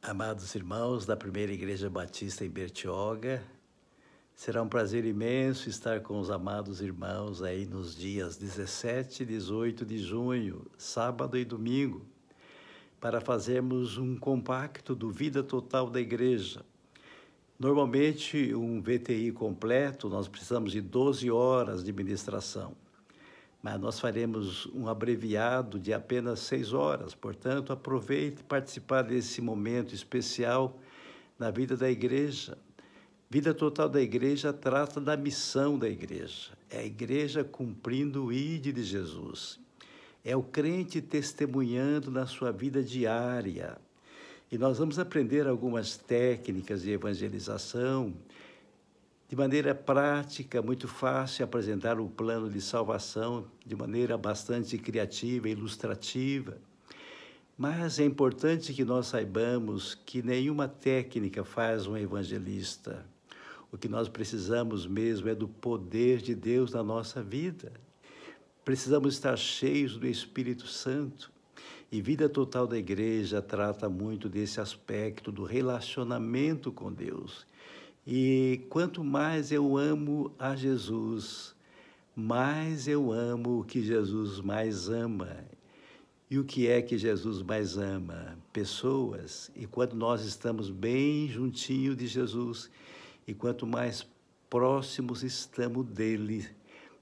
Amados irmãos da Primeira Igreja Batista em Bertioga, será um prazer imenso estar com os amados irmãos aí nos dias 17 e 18 de junho, sábado e domingo, para fazermos um compacto do Vida Total da Igreja. Normalmente, um VTI completo, nós precisamos de 12 horas de ministração mas nós faremos um abreviado de apenas seis horas. Portanto, aproveite participar desse momento especial na vida da igreja. Vida total da igreja trata da missão da igreja. É a igreja cumprindo o ide de Jesus. É o crente testemunhando na sua vida diária. E nós vamos aprender algumas técnicas de evangelização de maneira prática, muito fácil apresentar o plano de salvação de maneira bastante criativa e ilustrativa. Mas é importante que nós saibamos que nenhuma técnica faz um evangelista. O que nós precisamos mesmo é do poder de Deus na nossa vida. Precisamos estar cheios do Espírito Santo. E Vida Total da Igreja trata muito desse aspecto do relacionamento com Deus e quanto mais eu amo a Jesus, mais eu amo o que Jesus mais ama. E o que é que Jesus mais ama? Pessoas. E quando nós estamos bem juntinho de Jesus, e quanto mais próximos estamos dele,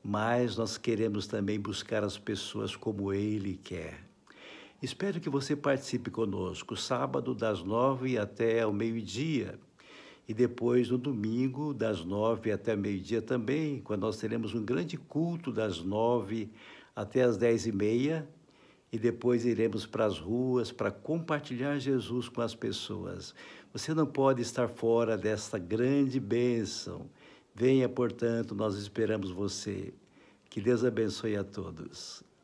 mais nós queremos também buscar as pessoas como ele quer. Espero que você participe conosco, sábado das nove até ao meio-dia. E depois, no domingo, das nove até meio-dia também, quando nós teremos um grande culto das nove até as dez e meia. E depois iremos para as ruas para compartilhar Jesus com as pessoas. Você não pode estar fora desta grande bênção. Venha, portanto, nós esperamos você. Que Deus abençoe a todos.